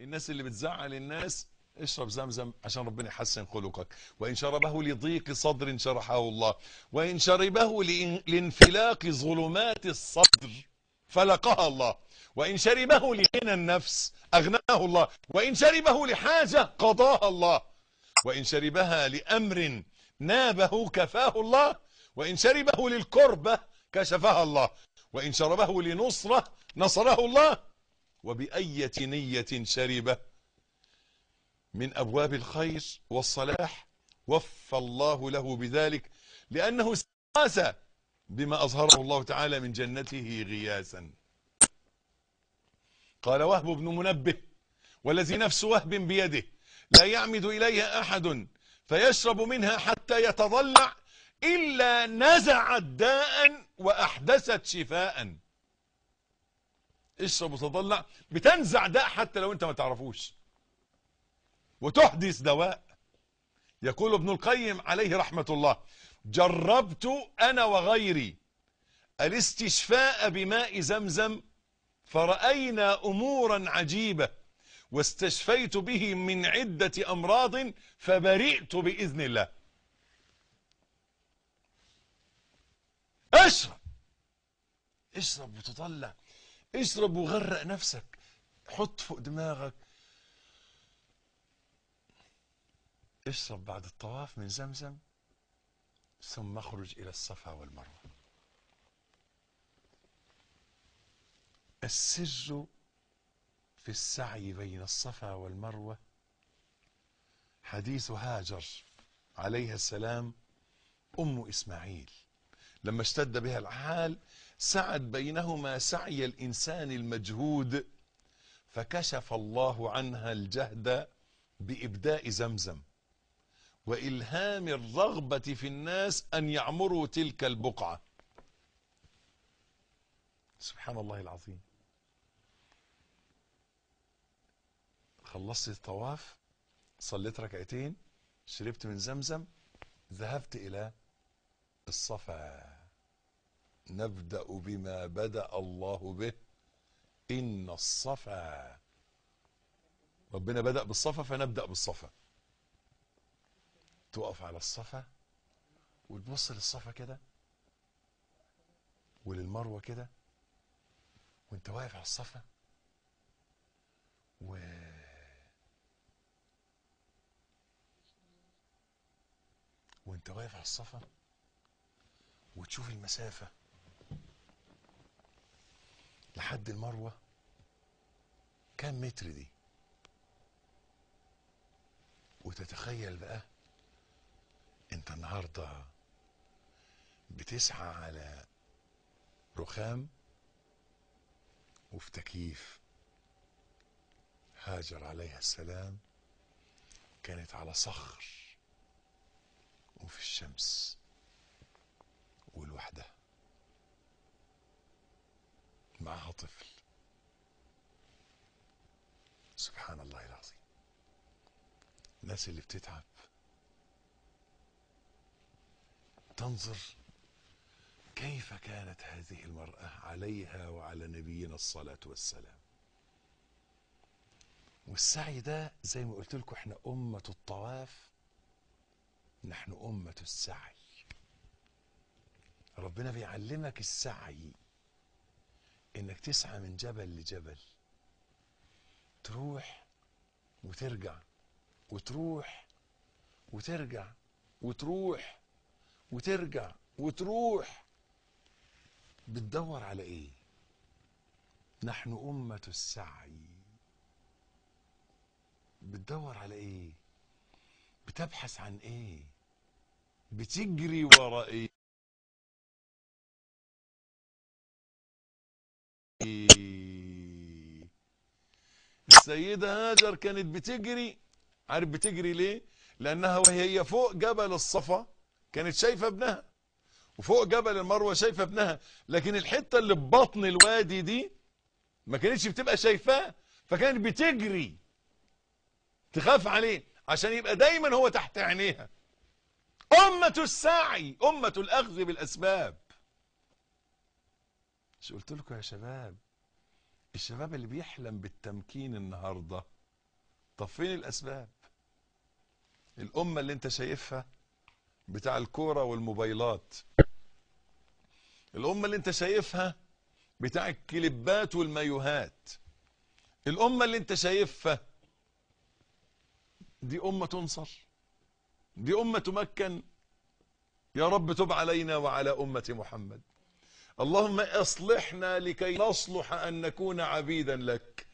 الناس اللي بتزعل الناس اشرب زمزم عشان ربنا يحسن خلقك وإن شربه لضيق صدر شرحه الله وإن شربه لانفلاق ظلمات الصدر فلقها الله وإن شربه لغنى النفس أغناه الله وإن شربه لحاجة قضاها الله وإن شربها لأمر نابه كفاه الله وإن شربه للكربة كشفها الله وإن شربه لنصرة نصره الله وبأية نية شربه من أبواب الخير والصلاح وفى الله له بذلك لأنه استقاس بما أظهره الله تعالى من جنته غياسا قال وهب بن منبه والذي نفس وهب بيده لا يعمد إليها أحد فيشرب منها حتى يتضلع إلا نزعت داء وأحدثت شفاء اشرب وتطلع بتنزع داء حتى لو انت ما تعرفوش وتحدث دواء يقول ابن القيم عليه رحمة الله جربت أنا وغيري الاستشفاء بماء زمزم فرأينا أمورا عجيبة واستشفيت به من عدة أمراض فبرئت بإذن الله اشرب اشرب وتطلع اشرب وغرق نفسك حط فوق دماغك اشرب بعد الطواف من زمزم ثم اخرج إلى الصفا والمروة السر في السعي بين الصفا والمروة حديث هاجر عليها السلام أم إسماعيل لما اشتد بها الحال سعت بينهما سعي الإنسان المجهود فكشف الله عنها الجهد بإبداء زمزم وإلهام الرغبة في الناس أن يعمروا تلك البقعة سبحان الله العظيم خلصت الطواف صليت ركعتين شربت من زمزم ذهبت إلى الصفا نبدا بما بدا الله به ان الصفا ربنا بدا بالصفا فنبدا بالصفا تقف على الصفا وتبص للصفا كده وللمروه كده وانت واقف على الصفا و وانت واقف على الصفا وتشوف المسافه لحد المروه كام متر دي وتتخيل بقى انت النهارده بتسعى على رخام وفي تكييف هاجر عليها السلام كانت على صخر وفي الشمس معها طفل سبحان الله العظيم الناس اللي بتتعب تنظر كيف كانت هذه المرأة عليها وعلى نبينا الصلاة والسلام والسعي ده زي ما قلت لكم احنا أمة الطواف نحن أمة السعي ربنا بيعلمك السعي انك تسعى من جبل لجبل تروح وترجع وتروح وترجع وتروح وترجع وتروح بتدور على ايه نحن امه السعي بتدور على ايه بتبحث عن ايه بتجري ورا ايه السيدة هاجر كانت بتجري عارف بتجري ليه لأنها وهي فوق جبل الصفا كانت شايفة ابنها وفوق جبل المروة شايفة ابنها لكن الحتة اللي ببطن الوادي دي ما كانتش بتبقى شايفاه فكانت بتجري تخاف عليه عشان يبقى دايما هو تحت عينيها أمة السعي أمة الأخذ بالأسباب مش قلت لكم يا شباب الشباب اللي بيحلم بالتمكين النهارده طب فين الاسباب الامه اللي انت شايفها بتاع الكوره والموبايلات الامه اللي انت شايفها بتاع الكليبات والمايوهات الامه اللي انت شايفها دي امه تنصر دي امه تمكن يا رب تب علينا وعلى امه محمد اللهم اصلحنا لكي نصلح أن نكون عبيدا لك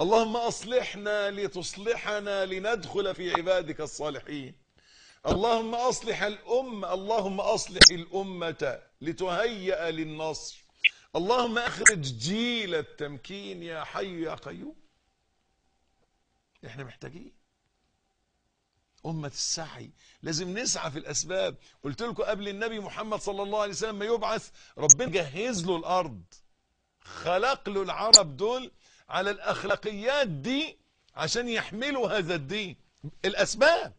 اللهم اصلحنا لتصلحنا لندخل في عبادك الصالحين اللهم اصلح الامه اللهم اصلح الامه لتهيأ للنصر اللهم اخرج جيل التمكين يا حي يا قيوم احنا محتاجين أمة السعي لازم نسعى في الأسباب قلت لكم قبل النبي محمد صلى الله عليه وسلم ما يبعث ربنا جهز له الأرض خلق له العرب دول على الأخلاقيات دي عشان يحملوا هذا الدين الأسباب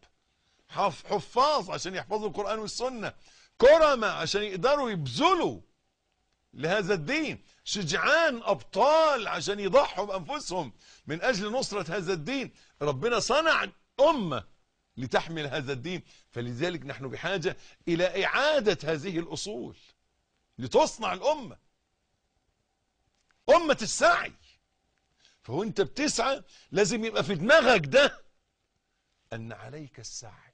حفاظ عشان يحفظوا القرآن والسنة كرمة عشان يقدروا يبذلوا لهذا الدين شجعان أبطال عشان يضحوا بأنفسهم من أجل نصرة هذا الدين ربنا صنع أمة لتحمل هذا الدين فلذلك نحن بحاجة إلى إعادة هذه الأصول لتصنع الأمة أمة السعي فهو أنت بتسعى لازم يبقى في دماغك ده أن عليك السعي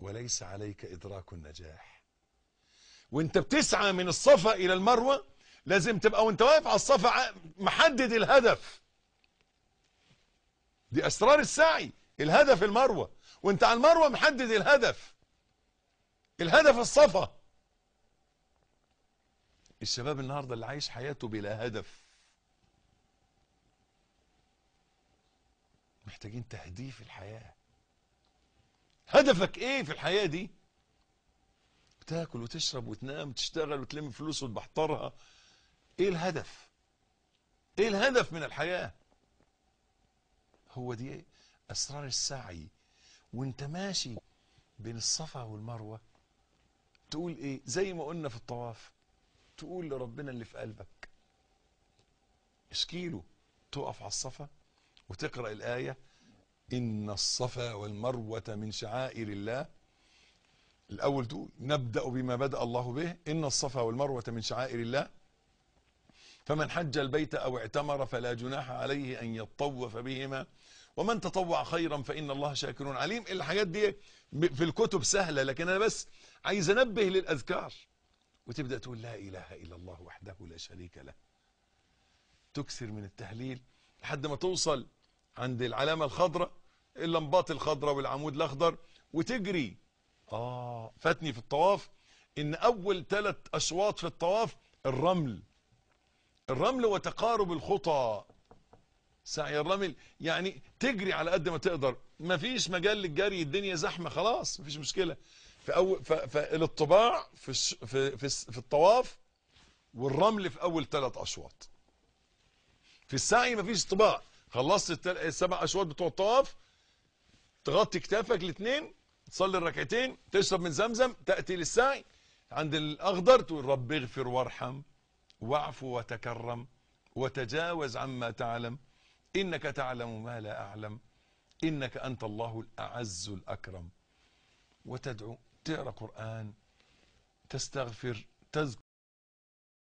وليس عليك إدراك النجاح وانت بتسعى من الصفا إلى المروة لازم تبقى وانت واقف على الصفا محدد الهدف دي اسرار السعي الهدف المروه وانت على المروه محدد الهدف الهدف الصفا الشباب النهارده اللي عايش حياته بلا هدف محتاجين تهديف الحياه هدفك ايه في الحياه دي تاكل وتشرب وتنام وتشتغل وتلم فلوس وتبحترها ايه الهدف ايه الهدف من الحياه هو دي اسرار السعي وانت ماشي بين الصفا والمروه تقول ايه زي ما قلنا في الطواف تقول لربنا اللي في قلبك اشكيله تقف على الصفا وتقرا الايه ان الصفا والمروه من شعائر الله الاول تقول نبدا بما بدا الله به ان الصفا والمروه من شعائر الله فمن حج البيت او اعتمر فلا جناح عليه ان يطوف بهما ومن تطوع خيرا فإن الله شاكر عليم الحاجات دي في الكتب سهلة لكن أنا بس عايز أنبه للأذكار وتبدأ تقول لا إله إلا الله وحده لا شريك له تكسر من التهليل لحد ما توصل عند العلامة الخضراء اللمبات الخضراء والعمود الأخضر وتجري آه فاتني في الطواف إن أول ثلاث أشواط في الطواف الرمل الرمل وتقارب الخطى سعي الرمل يعني تجري على قد ما تقدر ما فيش مجال للجري الدنيا زحمه خلاص ما فيش مشكله في اول فالاطباع في في في, في الطواف والرمل في اول ثلاث اشواط في السعي ما فيش طباع خلصت السبع اشواط بتوع الطواف تغطي كتافك الاثنين تصلي الركعتين تشرب من زمزم تاتي للسعي عند الاخضر تقول رب اغفر وارحم واعف وتكرم وتجاوز عما تعلم إنك تعلم ما لا أعلم إنك أنت الله الأعز الأكرم وتدعو تقرأ قرآن تستغفر تذكر